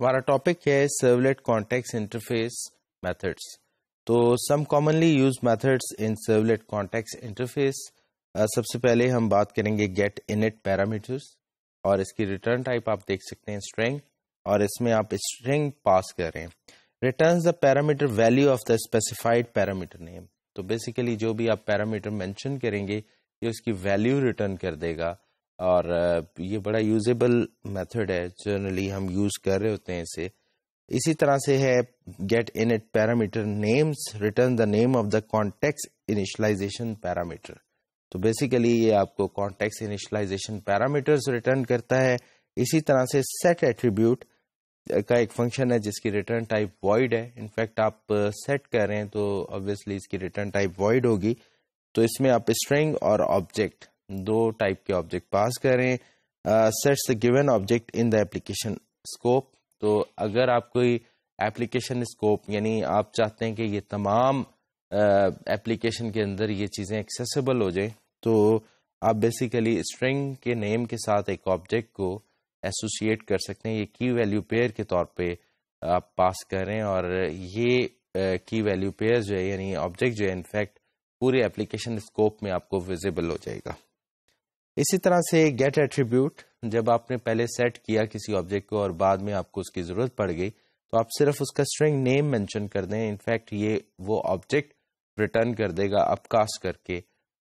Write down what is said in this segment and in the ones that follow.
हमारा टॉपिक है servlet context interface methods तो some commonly use methods in servlet context interface सबसे पहले हम बात करेंगे गेट इनिट पैरामीटर्स और इसकी रिटर्न टाइप आप देख सकते हैं स्ट्रेंग और इसमें आप स्ट्रेंग पास करें return the parameter value of the specified parameter name तो बेसिकली जो भी आप पैरामीटर मैंशन करेंगे ये उसकी वैल्यू रिटर्न कर देगा और ये बड़ा यूजेबल मेथड है जनरली हम यूज़ कर रहे होते हैं इसे इसी तरह से है get init parameter names return the name of the context initialization parameter तो बेसिकली ये आपको कॉन्टेक्स इनिशलाइजेशन पैरामीटर्स रिटर्न करता है इसी तरह से सेट एट्रीब्यूट का एक फंक्शन है जिसकी रिटर्न टाइप वॉइड है इनफैक्ट आप सेट कर रहे हैं तो ऑब्वियसली इसकी रिटर्न टाइप वॉइड होगी तो इसमें आप स्ट्रिंग और ऑब्जेक्ट दो टाइप के ऑब्जेक्ट पास करें sets the given object in the application scope तो अगर आप कोई एप्लीकेशन स्कोप यानी आप चाहते हैं कि ये तमाम एप्लीकेशन के अंदर ये चीज़ें एक्सेसिबल हो जाएं तो आप बेसिकली स्ट्रिंग के नेम के साथ एक ऑब्जेक्ट को एसोसिएट कर सकते हैं ये की वैल्यू पेयर के तौर पे आप पास करें और ये की वैल्यू पेयर जो है यानी ऑब्जेक्ट जो है इनफैक्ट पूरे एप्लीकेशन स्कोप में आपको विजिबल हो जाएगा इसी तरह से गेट एट्रीब्यूट जब आपने पहले सेट किया किसी ऑब्जेक्ट को और बाद में आपको उसकी ज़रूरत पड़ गई तो आप सिर्फ उसका स्ट्रिंग नेम मेंशन कर दें इनफैक्ट ये वो ऑब्जेक्ट रिटर्न कर देगा अपकास्ट करके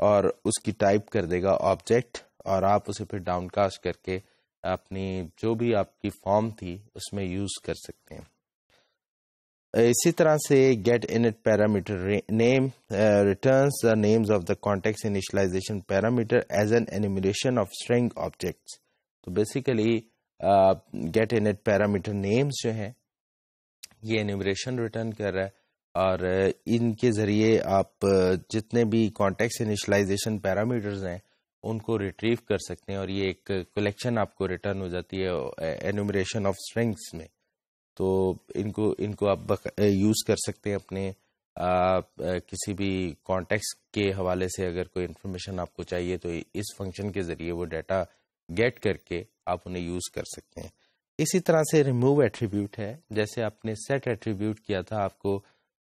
और उसकी टाइप कर देगा ऑब्जेक्ट और आप उसे फिर डाउनकास्ट करके अपनी जो भी आपकी फॉर्म थी उसमें यूज़ कर सकते हैं इसी तरह से get init parameter name returns the names of the context initialization parameter as an enumeration of string objects तो basically get init parameter names जो है ये एनिमरेशन रिटर्न कर रहा है और uh, इनके ज़रिए आप uh, जितने भी कॉन्टेक्स इनिशलाइजेशन पैरामीटर्स हैं उनको रिट्रीव कर सकते हैं और ये एक कलेक्शन आपको रिटर्न हो जाती है एनुमरेशन ऑफ स्ट्रिंग्स में तो इनको इनको आप यूज़ कर सकते हैं अपने आ, किसी भी कॉन्टेक्स्ट के हवाले से अगर कोई इन्फॉर्मेशन आपको चाहिए तो इस फंक्शन के ज़रिए वो डाटा गेट करके आप उन्हें यूज़ कर सकते हैं इसी तरह से रिमूव एट्रीब्यूट है जैसे आपने सेट एट्रीब्यूट किया था आपको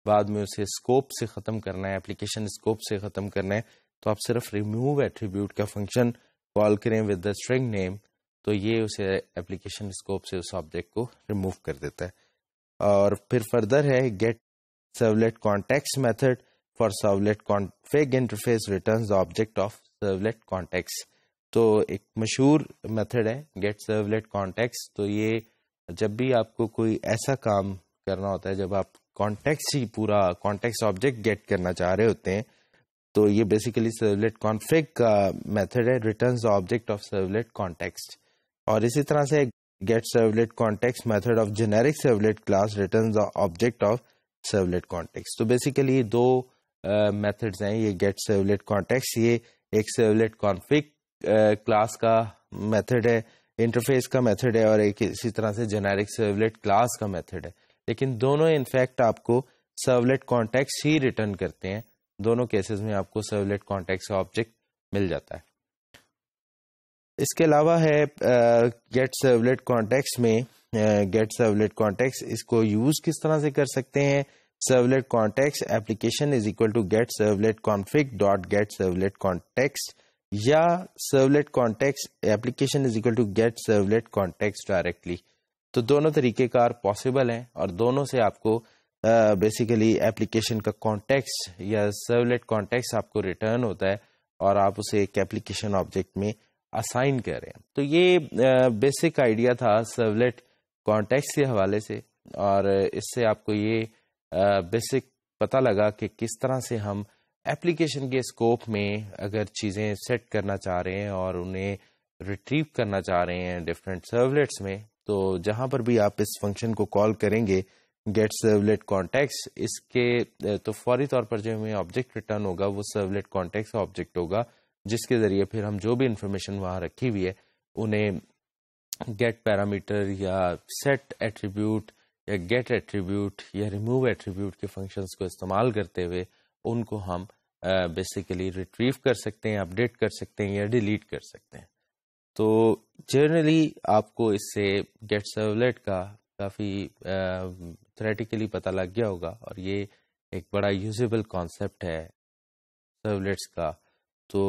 बाद में उसे स्कोप से ख़त्म करना है एप्लीकेशन स्कोप से ख़त्म करना है तो आप सिर्फ रिमूव एट्रीब्यूट का फंक्शन कॉल करें विद द स्ट्रिंग नेम तो ये उसे एप्लीकेशन स्कोप से उस ऑब्जेक्ट को रिमूव कर देता है और फिर फर्दर है get servlet context method for servlet config interface return object of servlet context तो एक मशहूर मेथड है गेट सर्वलेट कॉन्टेक्स्ट तो ये जब भी आपको कोई ऐसा काम करना होता है जब आप कॉन्टेक्स्ट ही पूरा कॉन्टेक्स्ट ऑब्जेक्ट गेट करना चाह रहे होते हैं तो ये बेसिकली सर्वलेट कॉन्फिग का मेथड है return object of servlet context और इसी तरह से get servlet context method of generic servlet class return the object of servlet context तो बेसिकली ये दो मेथड्स uh, हैं ये गेट सर्वलेट कॉन्टेक्स ये एक सर्वलेट कॉन्फ्लिक क्लास का मेथड है इंटरफेस का मेथड है और एक इसी तरह से जेनेरिक सर्वलेट क्लास का मेथड है लेकिन दोनों इनफैक्ट आपको सर्वलेट कॉन्टेक्स ही रिटर्न करते हैं दोनों केसेस में आपको सर्वलेट कॉन्टेक्स का ऑब्जेक्ट मिल जाता है इसके अलावा है गेट सर्वलेट कॉन्टेक्स में गेट सर्वलेट कॉन्टेक्ट इसको यूज किस तरह से कर सकते हैं servlet context application is equal to get servlet config dot get servlet context या servlet context application is equal to get servlet context directly तो दोनों तरीके कार पॉसिबल हैं और दोनों से आपको बेसिकली uh, एप्लीकेशन का कॉन्टेक्स या सर्वलेट कॉन्टेक्ट आपको रिटर्न होता है और आप उसे एक एप्लीकेशन ऑब्जेक्ट में असाइन करें तो ये बेसिक आइडिया था सर्वलेट कॉन्टेक्स्ट के हवाले से और इससे आपको ये बेसिक पता लगा कि किस तरह से हम एप्लीकेशन के स्कोप में अगर चीज़ें सेट करना चाह रहे हैं और उन्हें रिट्रीव करना चाह रहे हैं डिफरेंट सर्वलेट्स में तो जहाँ पर भी आप इस फंक्शन को कॉल करेंगे गेट सर्वलेट कॉन्टेक्स्ट इसके तो फौरी तौर पर जो हमें ऑब्जेक्ट रिटर्न होगा वो सर्वलेट कॉन्टेक्स्ट ऑब्जेक्ट होगा जिसके ज़रिए फिर हम जो भी इंफॉर्मेशन वहाँ रखी हुई है उन्हें गेट पैरामीटर या सेट एट्रीब्यूट या गेट एट्रीब्यूट या रिमूव एट्रीब्यूट के फंक्शंस को इस्तेमाल करते हुए उनको हम बेसिकली uh, रिट्रीव कर सकते हैं अपडेट कर सकते हैं या डिलीट कर सकते हैं तो जनरली आपको इससे गेट सर्वलेट का काफ़ी थ्रेटिकली uh, पता लग गया होगा और ये एक बड़ा यूजेबल कॉन्सेप्ट है सर्वलेट्स का तो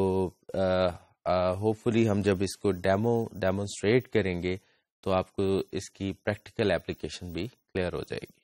होपफुली हम जब इसको डेमो डेमोन्स्ट्रेट करेंगे तो आपको इसकी प्रैक्टिकल एप्लीकेशन भी क्लियर हो जाएगी